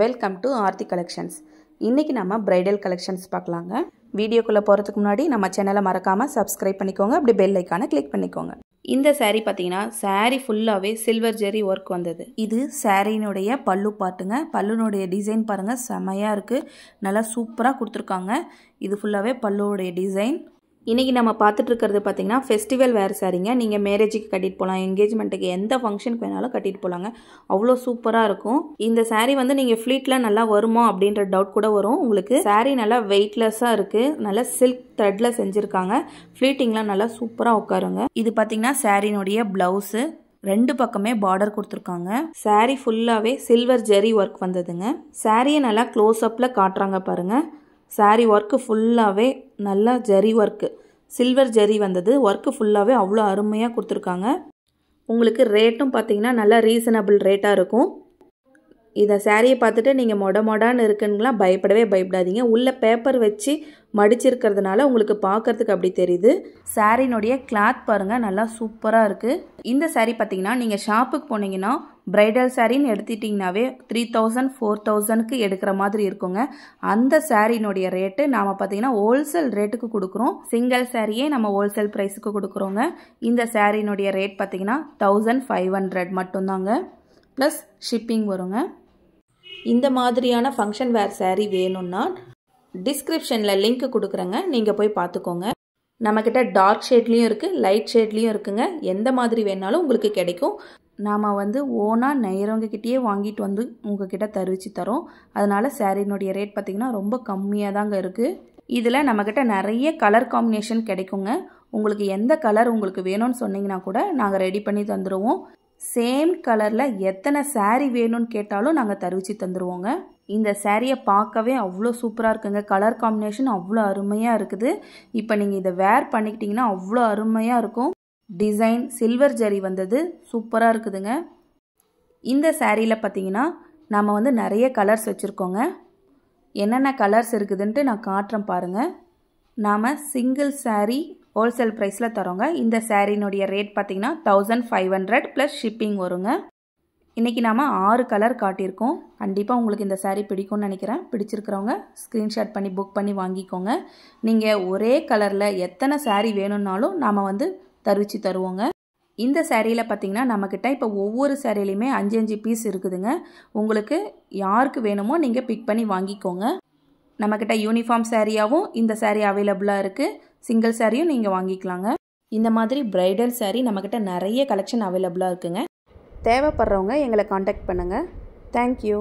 welcome to Aarthi collections இன்றைக்கி நம்ம bridal collections பார்க்கலாங்க வீடியோக்குள்ளே போகிறதுக்கு முன்னாடி நம்ம சேனலை மறக்காமல் சப்ஸ்கிரைப் பண்ணிக்கோங்க அப்படி பெல் ஐக்கானை கிளிக் பண்ணிக்கோங்க இந்த சேரீ பார்த்தீங்கன்னா சாரி ஃபுல்லாகவே சில்வர் ஜெரி ஒர்க் வந்தது இது சாரீனுடைய பல்லு பாட்டுங்க பல்லுனுடைய டிசைன் பாருங்கள் செமையாக இருக்குது நல்லா சூப்பராக கொடுத்துருக்காங்க இது ஃபுல்லாகவே பல்லுடைய டிசைன் இன்றைக்கி நம்ம பார்த்துட்டு இருக்கிறது பார்த்திங்கன்னா ஃபெஸ்டிவல் வேறு சாரிங்க நீங்கள் மேரேஜுக்கு கட்டிட்டு போகலாம் என்கேஜ்மெண்ட்டுக்கு எந்த ஃபங்க்ஷனுக்கு வேணாலும் கட்டிட்டு போகலாங்க அவ்வளோ சூப்பராக இருக்கும் இந்த சாரீ வந்து நீங்கள் ஃப்ளீட்டில் நல்லா வருமோ அப்படின்ற டவுட் கூட வரும் உங்களுக்கு சாரீ நல்லா வெயிட்லெஸ்ஸாக இருக்குது நல்லா சில்க் த்ரெட்டில் செஞ்சுருக்காங்க ஃப்ளீட்டிங்லாம் நல்லா சூப்பராக உட்காருங்க இது பார்த்திங்கன்னா சாரீனுடைய ப்ளவுஸு ரெண்டு பக்கமே பார்டர் கொடுத்துருக்காங்க சாரீ ஃபுல்லாகவே சில்வர் ஜெரி ஒர்க் வந்ததுங்க சாரியை நல்லா க்ளோஸ் அப்பில் காட்டுறாங்க பாருங்கள் சாரி ஒர்க்கு ஃபுல்லாகவே நல்லா ஜரி ஒர்க்கு சில்வர் ஜரி வந்தது ஒர்க்கு ஃபுல்லாகவே அவ்வளோ அருமையாக கொடுத்துருக்காங்க உங்களுக்கு ரேட்டும் பார்த்திங்கன்னா நல்லா ரீசனபிள் ரேட்டாக இருக்கும் இதை சேரீயை பார்த்துட்டு நீங்கள் மொட மொடான்னு இருக்குங்களா பயப்படவே பயப்படாதீங்க உள்ளே பேப்பர் வச்சு மடிச்சிருக்கிறதுனால உங்களுக்கு பார்க்குறதுக்கு அப்படி தெரியுது சாரீனுடைய கிளாத் பாருங்கள் நல்லா சூப்பராக இருக்குது இந்த சாரீ பார்த்திங்கன்னா நீங்கள் ஷாப்புக்கு போனீங்கன்னா பிரைடல் சாரின்னு எடுத்துட்டிங்கனாவே த்ரீ தௌசண்ட் ஃபோர் தௌசண்ட்க்கு எடுக்கிற மாதிரி இருக்குங்க அந்த சாரினுடைய ரேட்டு நாம் பார்த்தீங்கன்னா ஹோல்சேல் ரேட்டுக்கு கொடுக்குறோம் சிங்கிள் சாரியே நம்ம ஹோல்சேல் ப்ரைஸுக்கு கொடுக்குறோங்க இந்த சாரினுடைய ரேட் பார்த்தீங்கன்னா தௌசண்ட் ஃபைவ் ஹண்ட்ரட் மட்டும்தாங்க ப்ளஸ் ஷிப்பிங் வருங்க இந்த மாதிரியான ஃபங்க்ஷன் வேர் சாரீ வேணும்னா டிஸ்கிரிப்ஷனில் லிங்க் கொடுக்குறேங்க நீங்கள் போய் பார்த்துக்கோங்க நம்மக்கிட்ட டார்க் ஷேட்லேயும் இருக்குது லைட் ஷேட்லேயும் இருக்குங்க எந்த மாதிரி வேணாலும் உங்களுக்கு கிடைக்கும் நாம் வந்து ஓனாக நெய்கிறவங்கக்கிட்டேயே வாங்கிட்டு வந்து உங்ககிட்ட தருவிச்சு தரோம் அதனால் சேரீனுடைய ரேட் பார்த்திங்கன்னா ரொம்ப கம்மியாக தாங்க இருக்குது இதில் நம்மக்கிட்ட நிறைய கலர் காம்பினேஷன் கிடைக்குங்க உங்களுக்கு எந்த கலர் உங்களுக்கு வேணும்னு சொன்னிங்கன்னா கூட நாங்கள் ரெடி பண்ணி தந்துடுவோம் சேம் கலரில் எத்தனை சேரீ வேணும்னு கேட்டாலும் நாங்கள் தருவிச்சு தந்துடுவோங்க இந்த சேரீயை பார்க்கவே அவ்வளோ சூப்பராக இருக்குங்க கலர் காம்பினேஷன் அவ்வளோ அருமையாக இருக்குது இப்போ நீங்கள் இதை வேர் பண்ணிக்கிட்டிங்கன்னா அவ்வளோ அருமையாக இருக்கும் டிசைன் சில்வர் ஜரி வந்தது சூப்பராக இருக்குதுங்க இந்த சேரீயில் பார்த்தீங்கன்னா நம்ம வந்து நிறைய கலர்ஸ் வச்சுருக்கோங்க என்னென்ன கலர்ஸ் இருக்குதுன்ட்டு நான் காட்டுறேன் பாருங்கள் நாம் சிங்கிள் சாரீ ஹோல்சேல் ப்ரைஸில் தரோங்க இந்த சாரீனுடைய ரேட் பார்த்திங்கன்னா thousand five hundred plus shipping வருங்க இன்றைக்கி நாம் ஆறு கலர் காட்டியிருக்கோம் கண்டிப்பாக உங்களுக்கு இந்த சாரீ பிடிக்கும்னு நினைக்கிறேன் பிடிச்சிருக்கிறவங்க ஸ்க்ரீன்ஷாட் பண்ணி புக் பண்ணி வாங்கிக்கோங்க நீங்கள் ஒரே கலரில் எத்தனை சாரீ வேணும்னாலும் நாம் வந்து தரிச்சு தருவோங்க இந்த சேரீயில் பார்த்தீங்கன்னா நம்மக்கிட்ட இப்போ ஒவ்வொரு சேரீலையுமே அஞ்சு அஞ்சு பீஸ் இருக்குதுங்க உங்களுக்கு யாருக்கு வேணுமோ நீங்கள் பிக் பண்ணி வாங்கிக்கோங்க நம்மக்கிட்ட யூனிஃபார்ம் சேரீயாகவும் இந்த சேரீ அவைலபிளாக இருக்குது சிங்கிள் சேரீயும் நீங்கள் வாங்கிக்கலாங்க இந்த மாதிரி ப்ரைடல் சேரீ நம்மக்கிட்ட நிறைய கலெக்ஷன் அவைலபிளாக இருக்குங்க தேவைப்படுறவங்க எங்களை காண்டாக்ட் பண்ணுங்கள் தேங்க்யூ